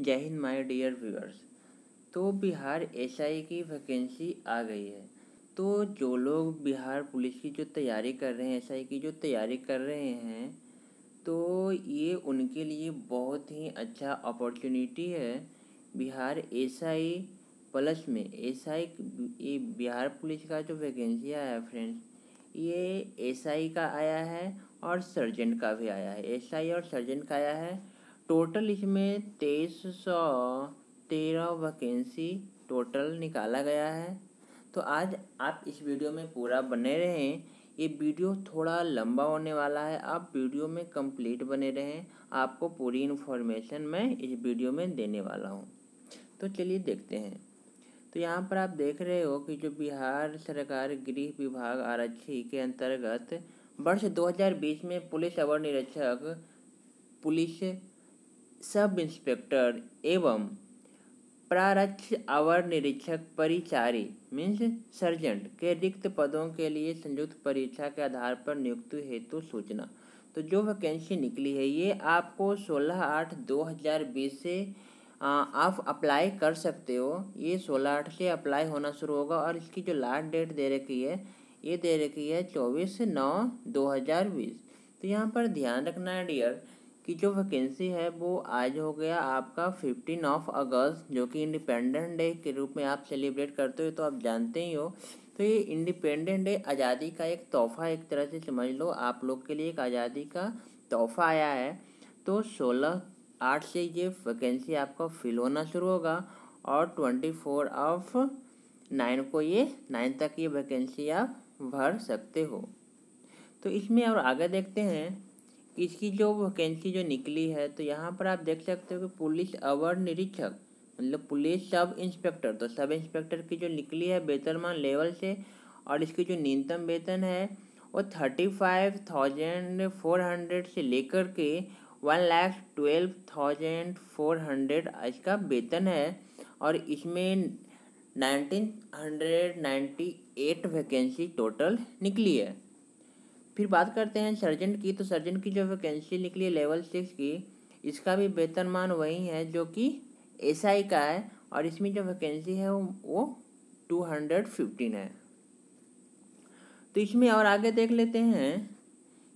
जय Hind my dear viewers तो Bihar SI की वैकेंसी आ गई है तो जो लोग बिहार पुलिस की जो तैयारी कर रहे हैं एसआई की जो तैयारी कर रहे हैं तो ये उनके लिए बहुत ही अच्छा अपॉर्चुनिटी है बिहार एसआई प्लस में एसआई ये बिहार पुलिस का जो वैकेंसी आया है फ्रेंड्स ये एसआई का आया है और सर्जेंट का भी आया है एसआई और सर्जेंट का आया है टोटल इसमें तेईस सौ तेरह वैकेंसी टोटल निकाला गया है तो आज आप इस वीडियो में पूरा बने रहें ये वीडियो थोड़ा लंबा होने वाला है आप वीडियो में कंप्लीट बने रहें आपको पूरी इन्फॉर्मेशन मैं इस वीडियो में देने वाला हूँ तो चलिए देखते हैं तो यहाँ पर आप देख रहे हो कि जो बिहार सरकार गृह विभाग आरक्षी के अंतर्गत वर्ष 2020 में पुलिस अवर निरीक्षक पुलिस सब इंस्पेक्टर एवं प्रारक्ष अवर निरीक्षक परिचारी मीन्स सर्जेंट के रिक्त पदों के लिए संयुक्त परीक्षा के आधार पर नियुक्ति हेतु सूचना तो जो वैकेंसी निकली है ये आपको 16 आठ 2020 से आप अप्लाई कर सकते हो ये 16 आठ से अप्लाई होना शुरू होगा और इसकी जो लास्ट डेट दे रखी है ये दे रखी है 24 नौ 2020 तो यहाँ पर ध्यान रखना है डियर कि जो वैकेंसी है वो आज हो गया आपका फिफ्टीन ऑफ अगस्त जो कि इंडिपेंडेंट डे के रूप में आप सेलिब्रेट करते हो तो आप जानते ही हो तो ये इंडिपेंडेंट डे आज़ादी का एक तोहफा एक तरह से समझ लो आप लोग के लिए एक आज़ादी का तोहफा आया है तो सोलह आठ से ये वैकेंसी आपका फिल होना शुरू होगा और ट्वेंटी फोर ऑफ नाइन को ये नाइन तक ये वैकेंसी आप भर सकते हो तो इसमें और आगे देखते हैं इसकी जो वैकेंसी जो निकली है तो यहाँ पर आप देख सकते हो कि पुलिस अवर निरीक्षक मतलब पुलिस सब इंस्पेक्टर तो सब इंस्पेक्टर की जो निकली है वेतनमान लेवल से और इसकी जो न्यूनतम वेतन है वो thirty five thousand four hundred से लेकर के one lakh twelve thousand four hundred इसका वेतन है और इसमें nineteen hundred ninety eight vacancy total निकली है फिर बात करते हैं सर्जन की तो सर्जन की जो वैकेंसी निकली है लेवल सिक्स की इसका भी मान वही है जो कि एस का है और इसमें जो वैकेंसी है वो टू हंड्रेड फिफ्टीन है तो इसमें और आगे देख लेते हैं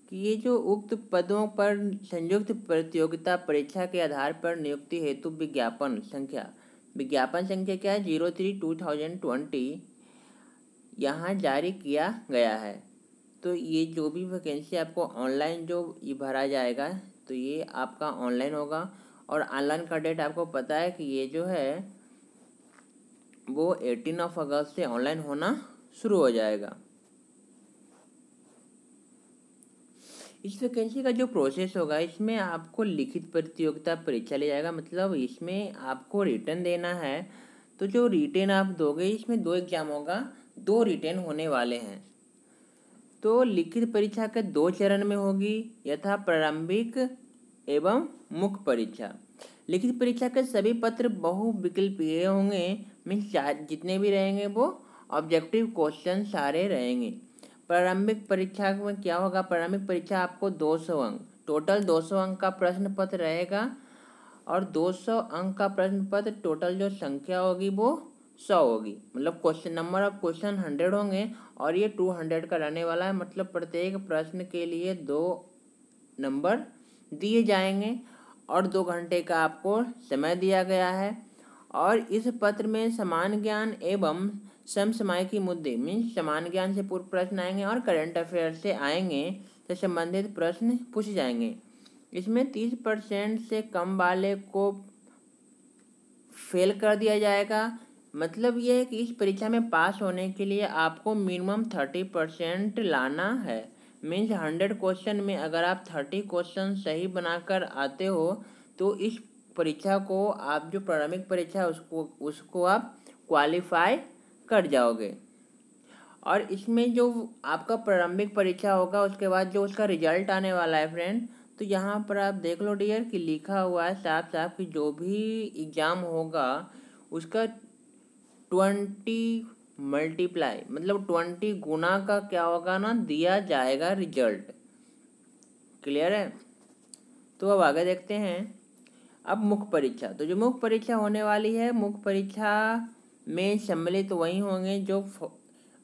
कि ये जो उक्त पदों पर संयुक्त प्रतियोगिता परीक्षा के आधार पर नियुक्ति हेतु विज्ञापन संख्या विज्ञापन संख्या क्या है zero three two thousand twenty यहाँ जारी किया गया है तो ये जो भी वैकेंसी आपको ऑनलाइन जो ये भरा जाएगा तो ये आपका ऑनलाइन होगा और ऑनलाइन का डेट आपको पता है कि ये जो है वो एटीन ऑफ अगस्त से ऑनलाइन होना शुरू हो जाएगा इस वैकेंसी का जो प्रोसेस होगा इसमें आपको लिखित प्रतियोगिता परीक्षा लिया जाएगा मतलब इसमें आपको रिटर्न देना है तो जो रिटर्न आप दोगे इसमें दो एग्जाम होगा दो रिटर्न होने वाले हैं तो लिखित परीक्षा के दो चरण में होगी यथा प्रारंभिक एवं मुख्य परीक्षा लिखित परीक्षा के सभी पत्र बहुविकल्पीय होंगे मीन्स जितने भी रहेंगे वो ऑब्जेक्टिव क्वेश्चन सारे रहेंगे प्रारंभिक परीक्षा में क्या होगा प्रारंभिक परीक्षा आपको 200 अंक टोटल 200 अंक का प्रश्न पत्र रहेगा और 200 अंक का प्रश्न पत्र टोटल जो संख्या होगी वो सौ होगी मतलब question number of question hundred होंगे और ये टू हंड्रेड का रहने वाला है मतलब प्रत्येक प्रश्न के लिए दो नंबर दिए जाएंगे और दो घंटे का आपको समय दिया गया है और इस पत्र में समान ज्ञान एवं समसमय की मुद्दे मीन्स समान ज्ञान से पूर्व प्रश्न आएंगे और करंट अफेयर से आएंगे से तो संबंधित प्रश्न पूछे जाएंगे इसमें तीस परसेंट से कम वाले को फेल कर दिया जाएगा मतलब यह है कि इस परीक्षा में पास होने के लिए आपको मिनिमम थर्टी परसेंट लाना है मीन्स हंड्रेड क्वेश्चन में अगर आप थर्टी क्वेश्चन सही बनाकर आते हो तो इस परीक्षा को आप जो प्रारंभिक परीक्षा है उसको उसको आप क्वालिफाई कर जाओगे और इसमें जो आपका प्रारंभिक परीक्षा होगा उसके बाद जो उसका रिजल्ट आने वाला है फ्रेंड तो यहाँ पर आप देख लो डियर कि लिखा हुआ है साफ साफ कि जो भी एग्ज़ाम होगा उसका ट्वेंटी मल्टीप्लाई मतलब ट्वेंटी गुना का क्या होगा ना दिया जाएगा रिजल्ट क्लियर है तो अब आगे देखते हैं अब मुख्य परीक्षा तो जो मुख्य परीक्षा होने वाली है मुख्य परीक्षा में सम्मिलित तो वही होंगे जो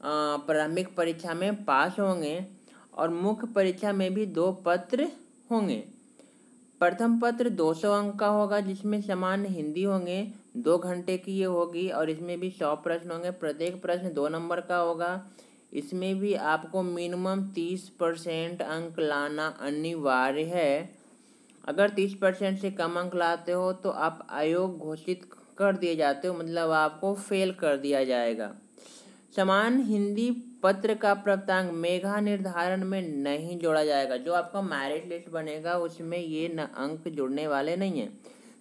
प्रारंभिक परीक्षा में पास होंगे और मुख्य परीक्षा में भी दो पत्र होंगे प्रथम पत्र 200 अंक का होगा जिसमें समान हिंदी होंगे दो घंटे की ये होगी और इसमें भी सौ प्रश्न होंगे प्रत्येक प्रश्न दो नंबर का होगा इसमें भी आपको मिनिमम तीस परसेंट अंक लाना अनिवार्य है अगर तीस परसेंट से कम अंक लाते हो तो आप आयोग घोषित कर दिए जाते हो मतलब आपको फेल कर दिया जाएगा समान हिंदी पत्र का प्राप्तांक मेघा निर्धारण में नहीं जोड़ा जाएगा जो आपका मैरिट लिस्ट बनेगा उसमें ये न अंक जुड़ने वाले नहीं है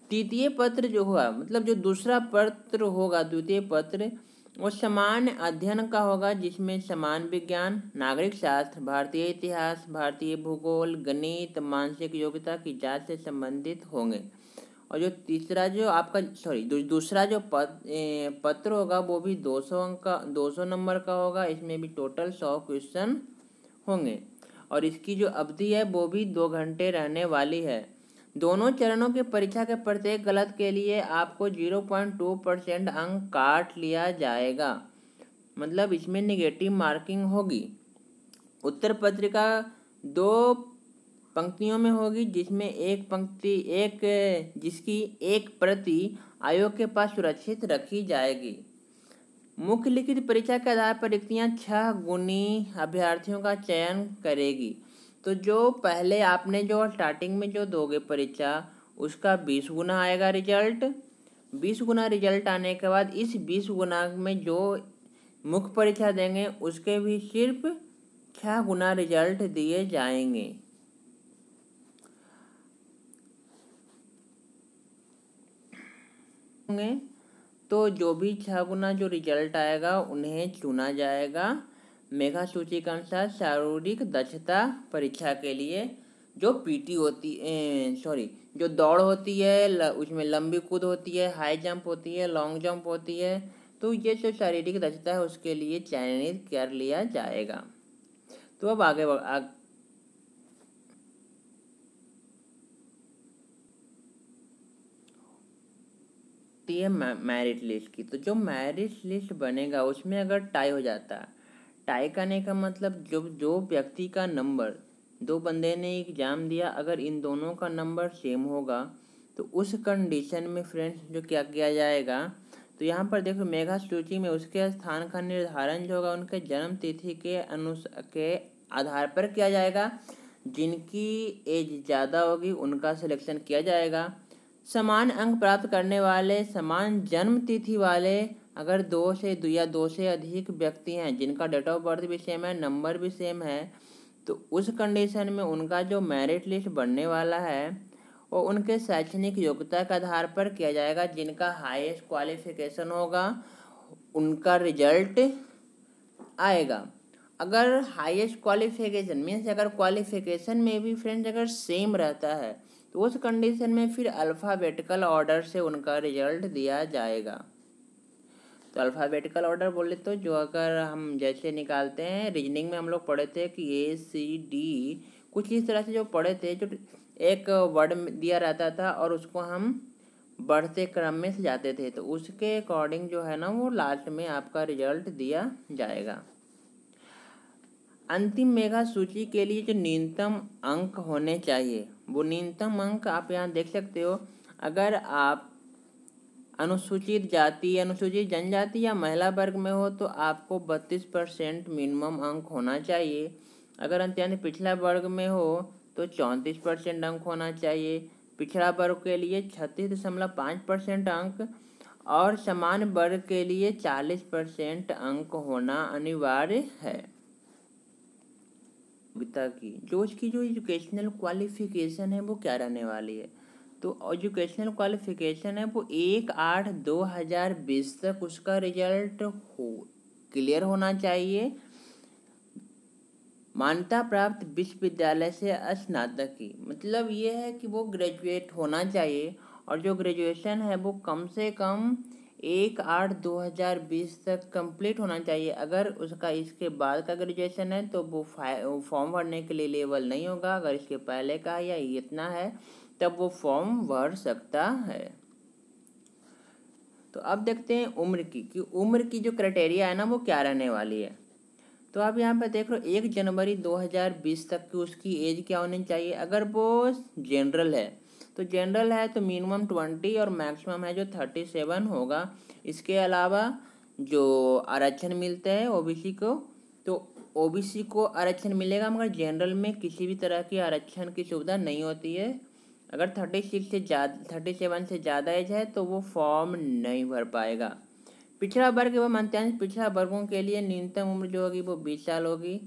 तृतीय पत्र जो हुआ मतलब जो दूसरा पत्र होगा द्वितीय पत्र वो समान अध्ययन का होगा जिसमें समान विज्ञान नागरिक शास्त्र भारतीय इतिहास भारतीय भूगोल गणित मानसिक योग्यता की जांच से संबंधित होंगे और जो तीसरा जो आपका सॉरी दूसरा जो पत, ए, पत्र होगा वो भी 200 अंक का 200 नंबर का होगा इसमें भी टोटल 100 क्वेश्चन होंगे और इसकी जो अवधि है वो भी दो घंटे रहने वाली है दोनों चरणों की परीक्षा के प्रत्येक गलत के लिए आपको जीरो पॉइंट टू परसेंट अंक काट लिया जाएगा मतलब इसमें निगेटिव मार्किंग होगी उत्तर पत्रिका दो पंक्तियों में होगी जिसमें एक पंक्ति एक जिसकी एक प्रति आयोग के पास सुरक्षित रखी जाएगी मुख्य लिखित परीक्षा के आधार पर रिक्तियाँ छह गुणी अभ्यर्थियों का चयन करेगी तो जो पहले आपने जो स्टार्टिंग में जो दोगे परीक्षा उसका बीस गुना आएगा रिजल्ट बीस गुना रिजल्ट आने के बाद इस बीस गुना में जो मुख्य परीक्षा देंगे उसके भी सिर्फ छः गुना रिजल्ट दिए जाएंगे होंगे तो जो भी छः गुना जो रिजल्ट आएगा उन्हें चुना जाएगा मेघा सूची के अनुसार शारीरिक दक्षता परीक्षा के लिए जो पीटी होती सॉरी जो दौड़ होती है ल, उसमें लंबी कूद होती है हाई जंप होती है लॉन्ग जंप होती है तो ये जो शारीरिक दक्षता है उसके लिए चयनित कर लिया जाएगा तो अब आगे आग, होती है मैरिट लिस्ट की तो जो मैरिट लिस्ट बनेगा उसमें अगर टाई हो जाता टाई करने का मतलब जो जो व्यक्ति का नंबर दो बंदे ने एग्ज़ाम दिया अगर इन दोनों का नंबर सेम होगा तो उस कंडीशन में फ्रेंड्स जो क्या किया जाएगा तो यहाँ पर देखो मेघा सूची में उसके स्थान का निर्धारण जो होगा उनके जन्म तिथि के अनुसार के आधार पर किया जाएगा जिनकी एज ज़्यादा होगी उनका सिलेक्शन किया जाएगा समान अंक प्राप्त करने वाले समान जन्म तिथि वाले अगर दो से दो या दो से अधिक व्यक्ति हैं जिनका डेट ऑफ बर्थ भी सेम है नंबर भी सेम है तो उस कंडीशन में उनका जो मेरिट लिस्ट बनने वाला है वो उनके शैक्षणिक योग्यता के आधार पर किया जाएगा जिनका हाईएस्ट क्वालिफिकेशन होगा उनका रिजल्ट आएगा अगर हाईएस्ट क्वालिफिकेशन मीन्स अगर क्वालिफिकेशन में भी फ्रेंड्स अगर सेम रहता है तो उस कंडीशन में फिर अल्फ़ाबेटिकल ऑर्डर से उनका रिजल्ट दिया जाएगा तो अल्फ़ाबेटिकल ऑर्डर बोले तो जो अगर हम जैसे निकालते हैं रीजनिंग में हम लोग पढ़े थे कि ए सी डी कुछ इस तरह से जो पढ़े थे जो एक वर्ड दिया रहता था और उसको हम बढ़ते क्रम में सजाते थे तो उसके अकॉर्डिंग जो है ना वो लास्ट में आपका रिजल्ट दिया जाएगा अंतिम मेघा सूची के लिए जो न्यूनतम अंक होने चाहिए वो न्यूनतम अंक आप यहाँ देख सकते हो अगर आप अनुसूचित जाति अनुसूचित जनजाति या महिला वर्ग में हो तो आपको बत्तीस परसेंट मिनिमम अंक होना चाहिए अगर अत्यंत पिछड़ा वर्ग में हो तो चौंतीस परसेंट अंक होना चाहिए पिछड़ा वर्ग के लिए छत्तीस दशमलव पाँच परसेंट अंक और समान वर्ग के लिए चालीस परसेंट अंक होना अनिवार्य है योग्यता की जो उसकी जो एजुकेशनल क्वालिफिकेशन है वो क्या रहने वाली है तो एजुकेशनल क्वालिफिकेशन है वो एक आठ दो हज़ार बीस तक उसका रिजल्ट हो क्लियर होना चाहिए मान्यता प्राप्त विश्वविद्यालय से स्नातक की मतलब ये है कि वो ग्रेजुएट होना चाहिए और जो ग्रेजुएशन है वो कम से कम एक आठ दो हज़ार बीस तक कंप्लीट होना चाहिए अगर उसका इसके बाद का ग्रेजुएशन है तो वो फॉर्म भरने के लिए लेवल नहीं होगा अगर इसके पहले का या इतना है तब वो फॉर्म भर सकता है तो अब देखते हैं उम्र की कि उम्र की जो क्राइटेरिया है ना वो क्या रहने वाली है तो आप यहाँ पर देख लो एक जनवरी 2020 तक की उसकी एज क्या होनी चाहिए अगर वो जनरल है तो जनरल है तो मिनिमम ट्वेंटी और मैक्सिमम है जो थर्टी सेवन होगा इसके अलावा जो आरक्षण मिलता है ओबीसी को तो ओबीसी को आरक्षण मिलेगा मगर जनरल में किसी भी तरह की आरक्षण की सुविधा नहीं होती है अगर थर्टी सिक्स से ज़्यादा थर्टी सेवन से ज़्यादा एज है तो वो फॉर्म नहीं भर पाएगा पिछड़ा वर्ग एवं अंत्यांश पिछड़ा वर्गों के लिए न्यूनतम उम्र जो होगी वो बीस साल होगी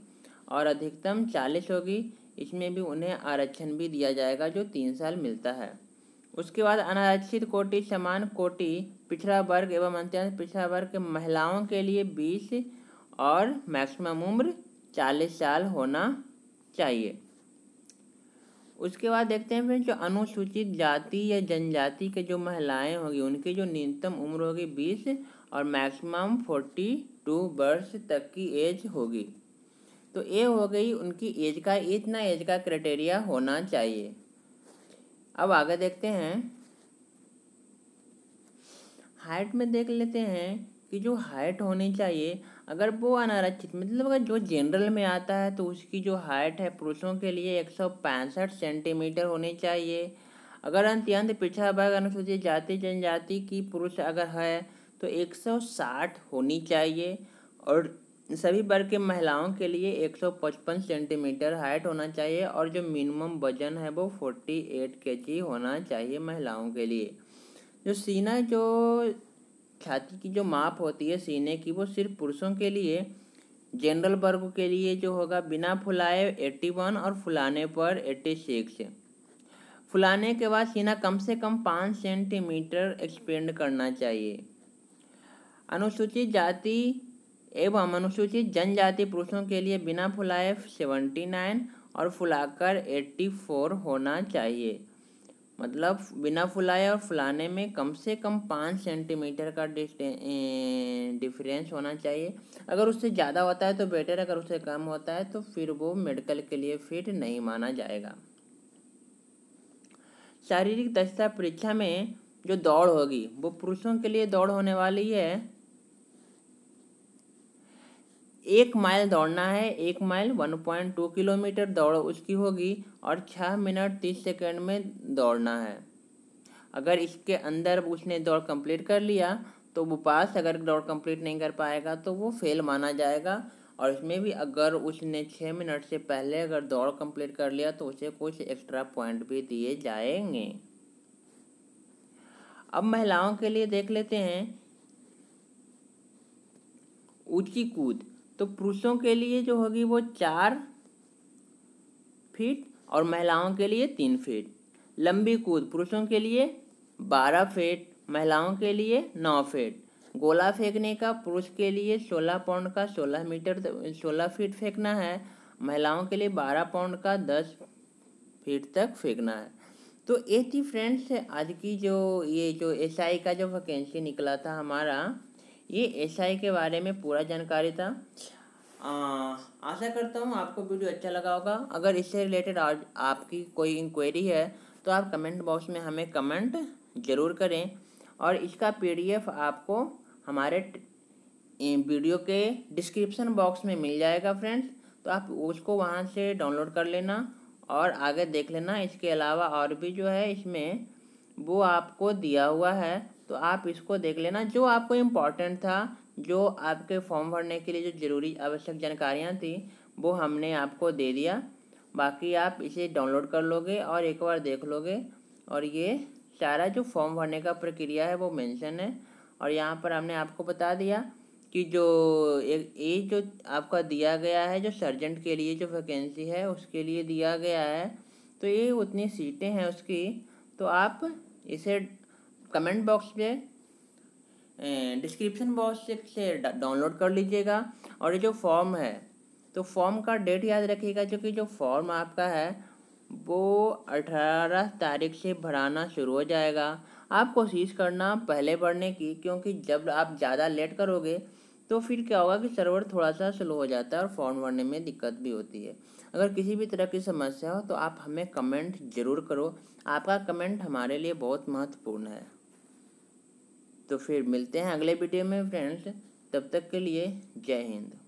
और अधिकतम चालीस होगी इसमें भी उन्हें आरक्षण भी दिया जाएगा जो तीन साल मिलता है उसके बाद अनारक्षित कोटि समान कोटि पिछड़ा वर्ग एवं अंत्यंत पिछड़ा वर्ग के महिलाओं के लिए बीस और मैक्सिमम उम्र चालीस साल होना चाहिए उसके बाद देखते हैं फिर जो अनुसूचित जाति या जनजाति के जो महिलाएं होंगी उनकी जो न्यूनतम उम्र होगी बीस और मैक्सिमम फोर्टी टू वर्ष तक की एज होगी तो ये हो गई उनकी एज का इतना एज का क्राइटेरिया होना चाहिए अब आगे देखते हैं हाइट में देख लेते हैं कि जो हाइट होनी चाहिए अगर वो अनारक्षित मतलब अगर जो जनरल में आता है तो उसकी जो हाइट है पुरुषों के लिए एक सौ पैंसठ सेंटीमीटर होनी चाहिए अगर अंत्यंत पिछड़ा वर्ग अनुसूचित जाति जनजाति की पुरुष अगर है तो एक सौ साठ होनी चाहिए और सभी वर्ग के महिलाओं के लिए 155 सेंटीमीटर हाइट होना चाहिए और जो मिनिमम वजन है वो 48 केजी होना चाहिए महिलाओं के लिए जो सीना जो छाती की जो माप होती है सीने की वो सिर्फ पुरुषों के लिए जनरल वर्ग के लिए जो होगा बिना फुलाए 81 और फुलाने पर 86 सिक्स फुलाने के बाद सीना कम से कम पाँच सेंटीमीटर एक्सपेंड करना चाहिए अनुसूचित जाति एवं अनुसूचित जनजाति पुरुषों के लिए बिना फुलाए सेवेंटी नाइन और फुलाकर एट्टी फोर होना चाहिए मतलब बिना फुलाए और फुलाने में कम से कम पाँच सेंटीमीटर का डिफरेंस होना चाहिए अगर उससे ज़्यादा होता है तो बेटर अगर उससे कम होता है तो फिर वो मेडिकल के लिए फिट नहीं माना जाएगा शारीरिक दक्षता परीक्षा में जो दौड़ होगी वो पुरुषों के लिए दौड़ होने वाली है एक माइल दौड़ना है एक mile one point two kilometre दौड़ उसकी होगी और छः मिनट तीस सेकेंड में दौड़ना है अगर इसके अंदर उसने दौड़ कंप्लीट कर लिया तो वो पास अगर दौड़ कंप्लीट नहीं कर पाएगा तो वो फेल माना जाएगा और इसमें भी अगर उसने छः मिनट से पहले अगर दौड़ कंप्लीट कर लिया तो उसे कुछ एक्स्ट्रा पॉइंट भी दिए जाएंगे अब महिलाओं के लिए देख लेते हैं ऊंची कूद तो पुरुषों के लिए जो होगी वो चार फीट और महिलाओं के लिए तीन फीट लंबी कूद पुरुषों के लिए बारह फीट महिलाओं के लिए नौ फीट गोला फेंकने का पुरुष के लिए सोलह पाउंड का सोलह मीटर तो सोलह फीट फेंकना है महिलाओं के लिए बारह पाउंड का दस फीट तक फेंकना है तो ये थी फ्रेंड्स आज की जो ये जो एसआई का जो वैकेंसी निकला था हमारा ये एस आई के बारे में पूरा जानकारी था आशा करता हूँ आपको वीडियो अच्छा लगा होगा अगर इससे रिलेटेड आज आपकी कोई इंक्वायरी है तो आप कमेंट बॉक्स में हमें कमेंट ज़रूर करें और इसका पीडीएफ आपको हमारे वीडियो के डिस्क्रिप्शन बॉक्स में मिल जाएगा फ्रेंड्स तो आप उसको वहाँ से डाउनलोड कर लेना और आगे देख लेना इसके अलावा और भी जो है इसमें वो आपको दिया हुआ है तो आप इसको देख लेना जो आपको इम्पोर्टेंट था जो आपके फॉर्म भरने के लिए जो ज़रूरी आवश्यक जानकारियाँ थी वो हमने आपको दे दिया बाकी आप इसे डाउनलोड कर लोगे और एक बार देख लोगे और ये सारा जो फॉर्म भरने का प्रक्रिया है वो मेंशन है और यहाँ पर हमने आपको बता दिया कि जो एक ये जो आपका दिया गया है जो सर्जेंट के लिए जो वैकेंसी है उसके लिए दिया गया है तो ये उतनी सीटें हैं उसकी तो आप इसे कमेंट बॉक्स में डिस्क्रिप्शन बॉक्स से डाउनलोड कर लीजिएगा और ये जो फॉर्म है तो फॉर्म का डेट याद रखिएगा क्योंकि जो फॉर्म आपका है वो अठारह तारीख से भराना शुरू हो जाएगा आप कोशिश करना पहले भरने की क्योंकि जब आप ज़्यादा लेट करोगे तो फिर क्या होगा कि सर्वर थोड़ा सा स्लो हो जाता है और फॉर्म भरने में दिक्कत भी होती है अगर किसी भी तरह की समस्या हो तो आप हमें कमेंट ज़रूर करो आपका कमेंट हमारे लिए बहुत महत्वपूर्ण है तो फिर मिलते हैं अगले वीडियो में फ्रेंड्स तब तक के लिए जय हिंद